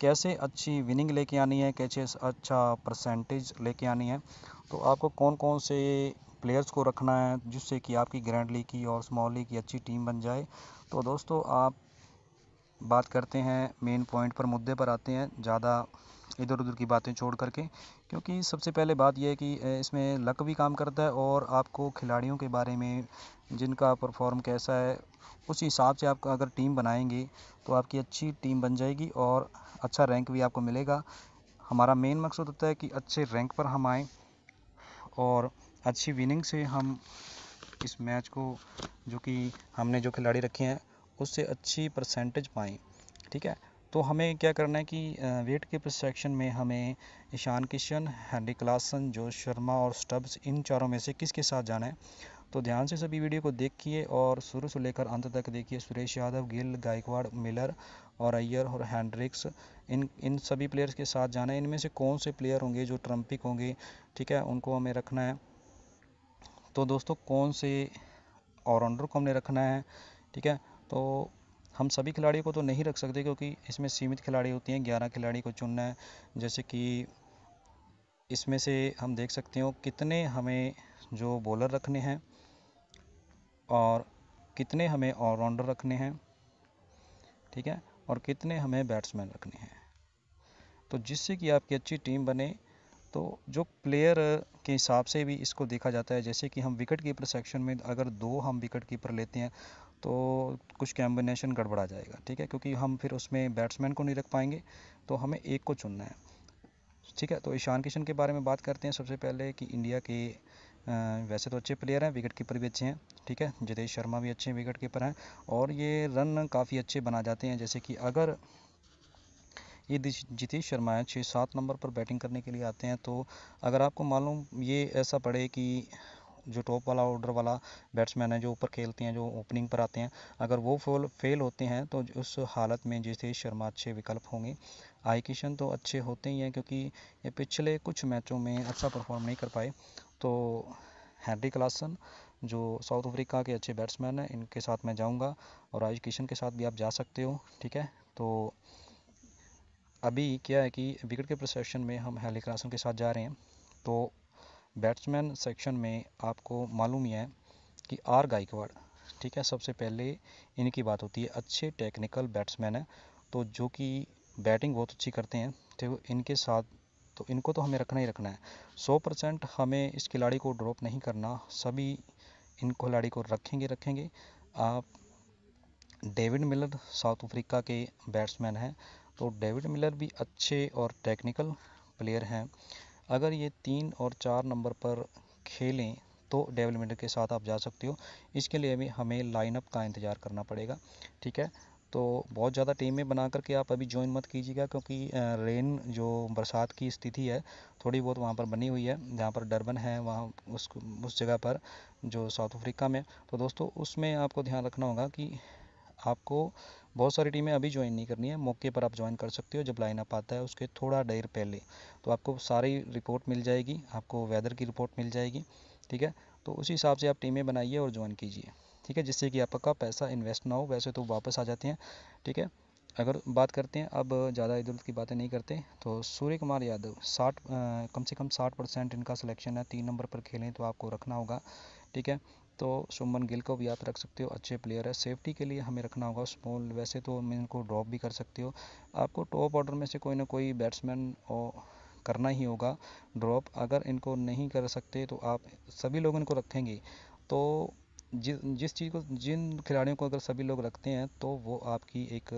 कैसे अच्छी विनिंग लेके आनी है कैसे अच्छा परसेंटेज लेके आनी है तो आपको कौन कौन से प्लेयर्स को रखना है जिससे कि आपकी ग्रैंड लीग की और स्मॉल लीग की अच्छी टीम बन जाए तो दोस्तों आप बात करते हैं मेन पॉइंट पर मुद्दे पर आते हैं ज़्यादा इधर उधर की बातें छोड़ करके क्योंकि सबसे पहले बात यह है कि इसमें लक भी काम करता है और आपको खिलाड़ियों के बारे में जिनका परफॉर्म कैसा है उस हिसाब से आप अगर टीम बनाएंगे तो आपकी अच्छी टीम बन जाएगी और अच्छा रैंक भी आपको मिलेगा हमारा मेन मकसद होता है कि अच्छे रैंक पर हम आएँ और अच्छी विनिंग से हम इस मैच को जो कि हमने जो खिलाड़ी रखे हैं उससे अच्छी परसेंटेज पाएँ ठीक है तो हमें क्या करना है कि वेट के सेक्शन में हमें ईशान किशन हैंडी क्लासन जो शर्मा और स्टब्स इन चारों में से किसके साथ जाना है तो ध्यान से सभी वीडियो को देखिए और शुरू से लेकर अंत तक देखिए सुरेश यादव गिल गायकवाड़ मिलर और अय्यर और हैंड्रिक्स इन इन सभी प्लेयर्स के साथ जाना है इनमें से कौन से प्लेयर होंगे जो ट्रम्पिक होंगे ठीक है उनको हमें रखना है तो दोस्तों कौन से ऑलराउंडर को हमने रखना है ठीक है तो हम सभी खिलाड़ियों को तो नहीं रख सकते क्योंकि इसमें सीमित खिलाड़ी होती हैं ग्यारह खिलाड़ी को चुनना है जैसे कि इसमें से हम देख सकते हो कितने हमें जो बॉलर रखने हैं और कितने हमें ऑलराउंडर रखने हैं ठीक है और कितने हमें बैट्समैन रखने हैं तो जिससे कि आपकी अच्छी टीम बने तो जो प्लेयर के हिसाब से भी इसको देखा जाता है जैसे कि हम विकेट कीपर सेक्शन में अगर दो हम विकेट कीपर लेते हैं तो कुछ कैम्बिनेशन गड़बड़ा जाएगा ठीक है क्योंकि हम फिर उसमें बैट्समैन को नहीं रख पाएंगे तो हमें एक को चुनना है ठीक है तो ईशान किशन के बारे में बात करते हैं सबसे पहले कि इंडिया के वैसे तो अच्छे प्लेयर हैं विकेट कीपर भी अच्छे हैं ठीक है जितेश शर्मा भी अच्छे विकेट कीपर हैं और ये रन काफ़ी अच्छे बना जाते हैं जैसे कि अगर ये जितेश शर्मा है छः सात नंबर पर बैटिंग करने के लिए आते हैं तो अगर आपको मालूम ये ऐसा पड़े कि जो टॉप वाला ऑर्डर वाला बैट्समैन है जो ऊपर खेलते हैं जो ओपनिंग पर आते हैं अगर वो फॉल फेल होते हैं तो उस हालत में जैसे शर्मा अच्छे विकल्प होंगे आई किशन तो अच्छे होते ही हैं क्योंकि ये पिछले कुछ मैचों में अच्छा परफॉर्म नहीं कर पाए तो हैंड्री क्लासन जो साउथ अफ्रीका के अच्छे बैट्समैन हैं इनके साथ मैं जाऊँगा और आई किशन के साथ भी आप जा सकते हो ठीक है तो अभी क्या है कि विकेट के प्रोसेशन में हम हैली क्लासन के साथ जा रहे हैं तो बैट्समैन सेक्शन में आपको मालूम ही है कि आर गायकवाड़ ठीक है सबसे पहले इनकी बात होती है अच्छे टेक्निकल बैट्समैन हैं तो जो कि बैटिंग बहुत अच्छी करते हैं तो इनके साथ तो इनको तो हमें रखना ही रखना है सौ परसेंट हमें इस खिलाड़ी को ड्रॉप नहीं करना सभी इन खिलाड़ी को रखेंगे रखेंगे आप डेविड मिलर साउथ अफ्रीका के बैट्समैन हैं तो डेविड मिलर भी अच्छे और टेक्निकल प्लेयर हैं अगर ये तीन और चार नंबर पर खेलें तो डेवलपमेंट के साथ आप जा सकते हो इसके लिए भी हमें लाइनअप का इंतज़ार करना पड़ेगा ठीक है तो बहुत ज़्यादा टीमें बना करके आप अभी ज्वाइन मत कीजिएगा क्योंकि रेन जो बरसात की स्थिति है थोड़ी बहुत वहाँ पर बनी हुई है जहाँ पर डरबन है वहाँ उस उस जगह पर जो साउथ अफ्रीका में तो दोस्तों उसमें आपको ध्यान रखना होगा कि आपको बहुत सारी टीमें अभी ज्वाइन नहीं करनी है मौके पर आप ज्वाइन कर सकते हो जब लाइनअप आता है उसके थोड़ा देर पहले तो आपको सारी रिपोर्ट मिल जाएगी आपको वेदर की रिपोर्ट मिल जाएगी ठीक है तो उसी हिसाब से आप टीमें बनाइए और ज्वाइन कीजिए ठीक है जिससे कि आपका पैसा इन्वेस्ट ना हो वैसे तो वापस आ जाते हैं ठीक है अगर बात करते हैं अब ज़्यादा इधर की बातें नहीं करते तो सूर्य कुमार यादव साठ कम से कम साठ परसेंट इनका सिलेक्शन है तीन नंबर पर खेलें तो आपको रखना होगा ठीक है तो शुभमन गिल को भी आप रख सकते हो अच्छे प्लेयर है सेफ्टी के लिए हमें रखना होगा स्मॉल वैसे तो हम इनको ड्रॉप भी कर सकते हो आपको टॉप ऑर्डर में से कोई ना कोई बैट्समैन और करना ही होगा ड्रॉप अगर इनको नहीं कर सकते तो आप सभी लोग इनको रखेंगे तो जिस जिस चीज़ को जिन खिलाड़ियों को अगर सभी लोग रखते हैं तो वो आपकी एक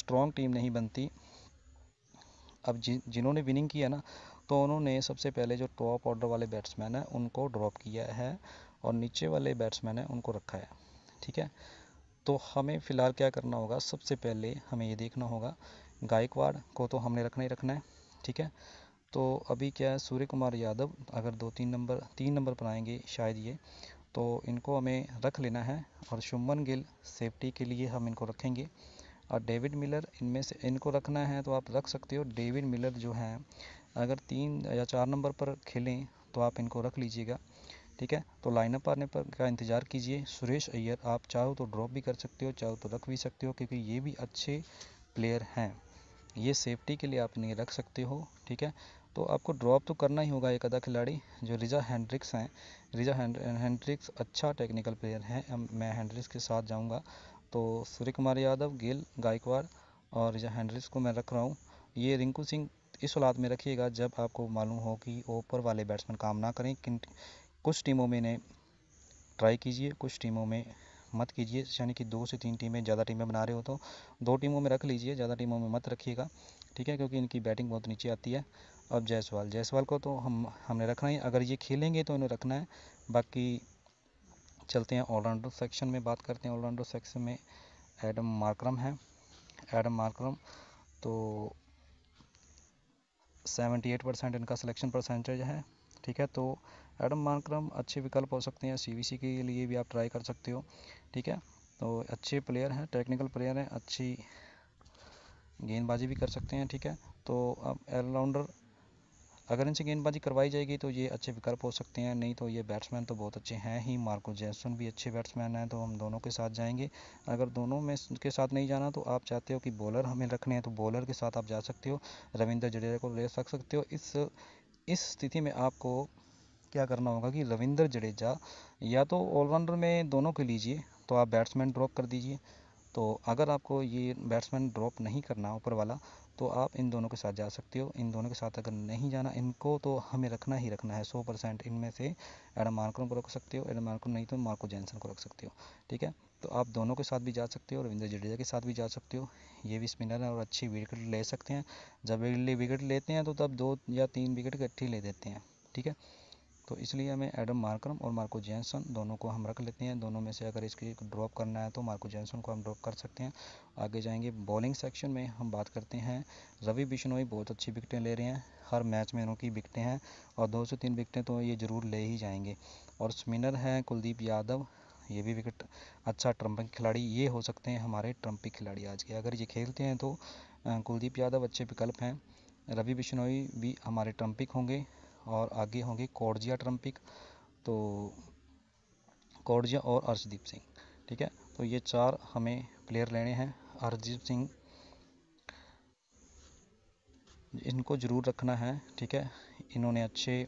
स्ट्रॉन्ग टीम नहीं बनती अब जिन जिन्होंने विनिंग किया ना तो उन्होंने सबसे पहले जो टॉप ऑर्डर वाले बैट्समैन हैं उनको ड्रॉप किया है और नीचे वाले बैट्समैन हैं उनको रखा है ठीक है तो हमें फ़िलहाल क्या करना होगा सबसे पहले हमें ये देखना होगा गायकवाड़ को तो हमने रखना ही रखना है ठीक है तो अभी क्या है सूर्य कुमार यादव अगर दो तीन नंबर तीन नंबर पर आएंगे शायद ये तो इनको हमें रख लेना है और शुमन गिल सेफ्टी के लिए हम इनको रखेंगे और डेविड मिलर इनमें से इनको रखना है तो आप रख सकते हो डेविड मिलर जो हैं अगर तीन या चार नंबर पर खेलें तो आप इनको रख लीजिएगा ठीक है तो लाइनअप आने पर का इंतज़ार कीजिए सुरेश अय्यर आप चाहो तो ड्रॉप भी कर सकते हो चाहो तो रख भी सकते हो क्योंकि ये भी अच्छे प्लेयर हैं ये सेफ्टी के लिए आप इन्हें रख सकते हो ठीक है तो आपको ड्रॉप तो करना ही होगा एक आधा खिलाड़ी जो रिजा हैंड्रिक्स हैं रिजा हैंड्रिक्स अच्छा टेक्निकल प्लेयर हैं मैं हैंड्रिक्स के साथ जाऊंगा तो सूर्य कुमार यादव गेल गायकवाड़ और रिजा हैंड्रिक्स को मैं रख रहा हूँ ये रिंकू सिंह इस हालात में रखिएगा जब आपको मालूम हो कि ऊपर वाले बैट्समैन काम ना करें कुछ टीमों में इन्हें ट्राई कीजिए कुछ टीमों में मत कीजिए यानी कि दो से तीन टीमें ज़्यादा टीमें बना रहे हो तो दो टीमों में रख लीजिए ज़्यादा टीमों में मत रखिएगा ठीक है क्योंकि इनकी बैटिंग बहुत नीचे आती है अब जायसवाल जयसवाल को तो हम हमने रखना ही अगर ये खेलेंगे तो इन्हें रखना है बाकी चलते हैं ऑलराउंडर सेक्शन में बात करते हैं ऑलराउंडर सेक्शन में एडम मार्क्रम तो है एडम मार्क्रम तो 78 परसेंट इनका सिलेक्शन परसेंटेज है ठीक है तो एडम मानक्रम अच्छे विकल्प हो सकते हैं सी के लिए भी आप ट्राई कर सकते हो ठीक है तो अच्छे प्लेयर हैं टेक्निकल प्लेयर हैं अच्छी गेंदबाजी भी कर सकते हैं ठीक है तो अब ऑलराउंडर अगर इनसे गेंदबाजी करवाई जाएगी तो ये अच्छे विकल्प हो सकते हैं नहीं तो ये बैट्समैन तो बहुत अच्छे हैं ही मार्को जैसन भी अच्छे बैट्समैन हैं तो हम दोनों के साथ जाएंगे अगर दोनों में के साथ नहीं जाना तो आप चाहते हो कि बॉलर हमें रखने हैं तो बॉलर के साथ आप जा सकते हो रविंद्र जडेजा को ले सक सकते हो इस इस स्थिति में आपको क्या करना होगा कि रविंदर जडेजा या तो ऑलराउंडर में दोनों के लीजिए तो आप बैट्समैन ड्रॉप कर दीजिए तो अगर आपको ये बैट्समैन ड्रॉप नहीं करना ऊपर वाला तो आप इन दोनों के साथ जा सकते हो इन दोनों के साथ अगर नहीं जाना इनको तो हमें रखना ही रखना है सौ परसेंट इनमें से एडम मार्को को रख सकते हो एडम मार्को नहीं तो मार्को जैनसन को रख सकते हो ठीक है तो आप दोनों के साथ भी जा सकते हो रविंद्र जडेजा के साथ भी जा सकते हो ये भी स्पिनर है और अच्छी विकेट ले सकते हैं जब विकेट लेते हैं तो तब दो या तीन विकेट इकट्ठी ले देते हैं ठीक है तो इसलिए हमें एडम मार्क्रम और मार्को जैनसन दोनों को हम रख लेते हैं दोनों में से अगर इसकी ड्रॉप करना है तो मार्को जैनसन को हम ड्रॉप कर सकते हैं आगे जाएंगे बॉलिंग सेक्शन में हम बात करते हैं रवि बिश्नोई बहुत अच्छी विकटें ले रहे हैं हर मैच में इनकी विकटें हैं और दो से तीन विकटें तो ये ज़रूर ले ही जाएंगे और स्पिनर हैं कुलदीप यादव ये भी विकेट अच्छा ट्रंपिक खिलाड़ी ये हो सकते हैं हमारे ट्रंपिक खिलाड़ी आज के अगर ये खेलते हैं तो कुलदीप यादव अच्छे विकल्प हैं रवि बिश्नोई भी हमारे ट्रंपिक होंगे और आगे होंगे कॉर्जिया ट्रम्पिक तो कॉर्जिया और अर्शदीप सिंह ठीक है तो ये चार हमें प्लेयर लेने हैं अर्शदीप सिंह इनको ज़रूर रखना है ठीक है इन्होंने अच्छे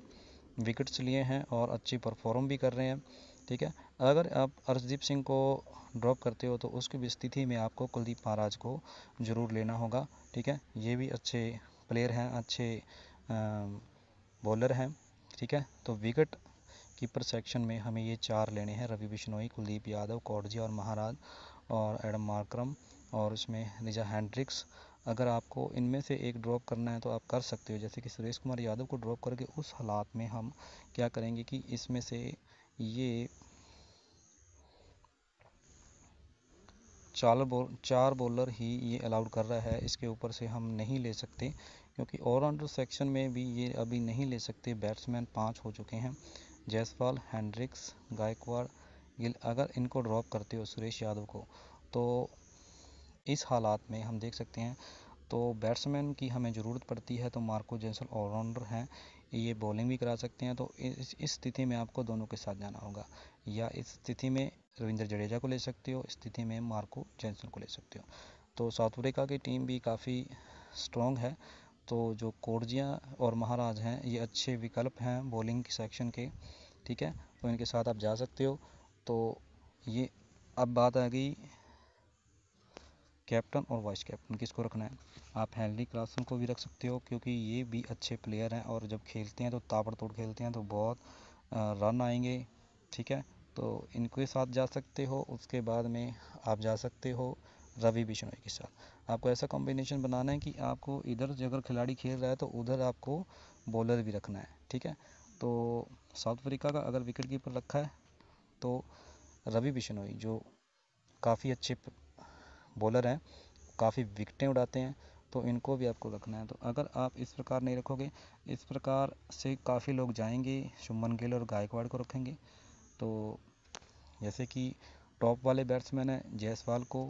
विकेट्स लिए हैं और अच्छी परफॉर्म भी कर रहे हैं ठीक है अगर आप अर्शदीप सिंह को ड्रॉप करते हो तो उसकी स्थिति में आपको कुलदीप महाराज को ज़रूर लेना होगा ठीक है ये भी अच्छे प्लेयर हैं अच्छे आ, बॉलर हैं ठीक है तो विकेट कीपर सेक्शन में हमें ये चार लेने हैं रवि बिश्नोई कुलदीप यादव कौडजिया और महाराज और एडम मार्क्रम और उसमें निजा हैंड्रिक्स अगर आपको इनमें से एक ड्रॉप करना है तो आप कर सकते हो जैसे कि सुरेश कुमार यादव को ड्रॉप करके उस हालात में हम क्या करेंगे कि इसमें से ये चार चार बॉलर ही ये अलाउड कर रहा है इसके ऊपर से हम नहीं ले सकते क्योंकि ऑलराउंडर सेक्शन में भी ये अभी नहीं ले सकते बैट्समैन पाँच हो चुके हैं जयसवाल हैंड्रिक्स गायकवाड़ गिल अगर इनको ड्रॉप करते हो सुरेश यादव को तो इस हालात में हम देख सकते हैं तो बैट्समैन की हमें ज़रूरत पड़ती है तो मार्को जैसल ऑलराउंडर हैं ये बॉलिंग भी करा सकते हैं तो इस स्थिति में आपको दोनों के साथ जाना होगा या इस स्थिति में रविंद्र जडेजा को ले सकते हो स्थिति में मार्को जैनसन को ले सकते हो तो साउथ अफ्रीका की टीम भी काफ़ी स्ट्रॉन्ग है तो जो कोर्जिया और महाराज हैं ये अच्छे विकल्प हैं बॉलिंग सेक्शन के ठीक है तो इनके साथ आप जा सकते हो तो ये अब बात आ गई कैप्टन और वाइस कैप्टन किसको रखना है आप हेनरी क्लासन को भी रख सकते हो क्योंकि ये भी अच्छे प्लेयर हैं और जब खेलते हैं तो ताबड़तोड़ खेलते हैं तो बहुत रन आएंगे ठीक है तो इनके साथ जा सकते हो उसके बाद में आप जा सकते हो रवि बिश्नोई के साथ आपको ऐसा कॉम्बिनेशन बनाना है कि आपको इधर अगर खिलाड़ी खेल रहा है तो उधर आपको बॉलर भी रखना है ठीक है तो साउथ अफ्रीका का अगर विकेट कीपर रखा है तो रवि बिश्नोई जो काफ़ी अच्छे बॉलर हैं काफ़ी विकटें उड़ाते हैं तो इनको भी आपको रखना है तो अगर आप इस प्रकार नहीं रखोगे इस प्रकार से काफ़ी लोग जाएंगे शुभमन गिल और गायकवाड़ को रखेंगे तो जैसे कि टॉप वाले बैट्समैन हैं जयसवाल को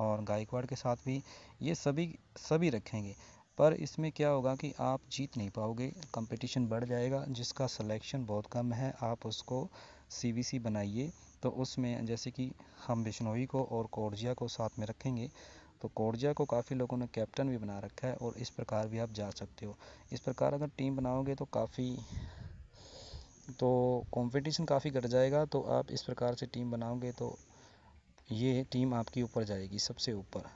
और गायकवाड़ के साथ भी ये सभी सभी रखेंगे पर इसमें क्या होगा कि आप जीत नहीं पाओगे कंपटीशन बढ़ जाएगा जिसका सिलेक्शन बहुत कम है आप उसको सीवीसी बनाइए तो उसमें जैसे कि हम बिश्नोई को और कोर्जिया को साथ में रखेंगे तो कोर्जिया को काफ़ी लोगों ने कैप्टन भी बना रखा है और इस प्रकार भी आप जा सकते हो इस प्रकार अगर टीम बनाओगे तो काफ़ी तो कंपटीशन काफ़ी घट जाएगा तो आप इस प्रकार से टीम बनाओगे तो ये टीम आपकी ऊपर जाएगी सबसे ऊपर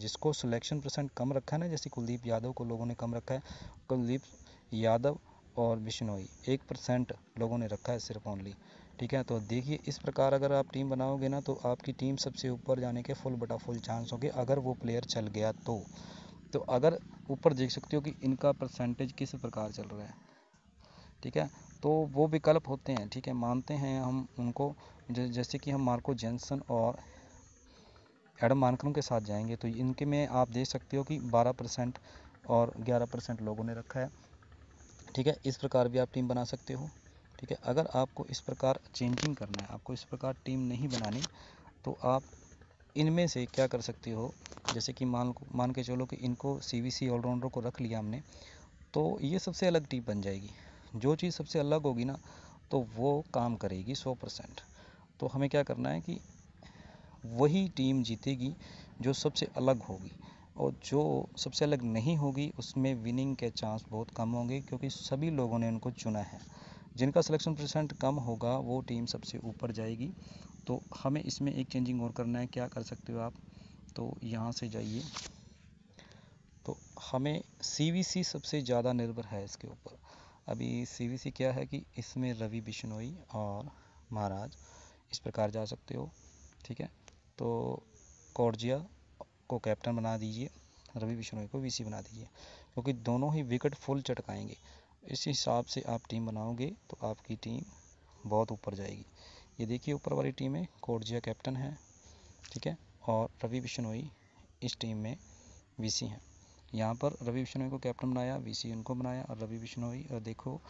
जिसको सिलेक्शन परसेंट कम रखा है ना जैसे कुलदीप यादव को लोगों ने कम रखा है कुलदीप यादव और बिश्नोई एक परसेंट लोगों ने रखा है सिर्फ ओनली ठीक है तो देखिए इस प्रकार अगर आप टीम बनाओगे ना तो आपकी टीम सबसे ऊपर जाने के फुल बटा फुल चांस होंगे अगर वो प्लेयर चल गया तो तो अगर ऊपर देख सकते हो कि इनका परसेंटेज किस प्रकार चल रहा है ठीक है तो वो विकल्प होते हैं ठीक है मानते हैं हम उनको जैसे कि हम मार्को जेंसन और एडम मानकरों के साथ जाएंगे तो इनके में आप देख सकते हो कि 12 परसेंट और 11 परसेंट लोगों ने रखा है ठीक है इस प्रकार भी आप टीम बना सकते हो ठीक है अगर आपको इस प्रकार चेंजिंग करना है आपको इस प्रकार टीम नहीं बनानी तो आप इनमें से क्या कर सकते हो जैसे कि मान मान के चलो कि इनको सी वी सी ऑलराउंडर को रख लिया हमने तो ये सबसे अलग टीम बन जाएगी जो चीज़ सबसे अलग होगी ना तो वो काम करेगी सौ परसेंट तो हमें क्या करना है कि वही टीम जीतेगी जो सबसे अलग होगी और जो सबसे अलग नहीं होगी उसमें विनिंग के चांस बहुत कम होंगे क्योंकि सभी लोगों ने उनको चुना है जिनका सिलेक्शन परसेंट कम होगा वो टीम सबसे ऊपर जाएगी तो हमें इसमें एक चेंजिंग और करना है क्या कर सकते हो आप तो यहाँ से जाइए तो हमें सी सबसे ज़्यादा निर्भर है इसके ऊपर अभी सी क्या है कि इसमें रवि बिश्नोई और महाराज इस प्रकार जा सकते हो ठीक है तो कॉर्जिया को कैप्टन बना दीजिए रवि बिश्नोई को वीसी बना दीजिए क्योंकि दोनों ही विकेट फुल चटकाएंगे इस हिसाब से आप टीम बनाओगे तो आपकी टीम बहुत ऊपर जाएगी ये देखिए ऊपर वाली टीम में कोर्जिया कैप्टन है ठीक है और रवि बिश्नोई इस टीम में वीसी हैं यहाँ पर रवि बिश्नोई को कैप्टन बनाया वीसी उनको बनाया और रवि बिश्नोई और देखो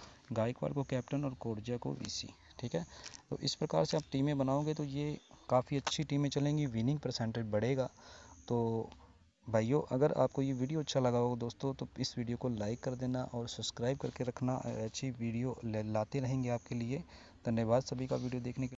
गायकवाड़ को कैप्टन और कोर्जिया को वीसी ठीक है तो इस प्रकार से आप टीमें बनाओगे तो ये काफ़ी अच्छी टीमें चलेंगी विनिंग परसेंटेज बढ़ेगा तो भाइयों अगर आपको ये वीडियो अच्छा लगा हो दोस्तों तो इस वीडियो को लाइक कर देना और सब्सक्राइब करके रखना अच्छी वीडियो लाते रहेंगे आपके लिए धन्यवाद सभी का वीडियो देखने के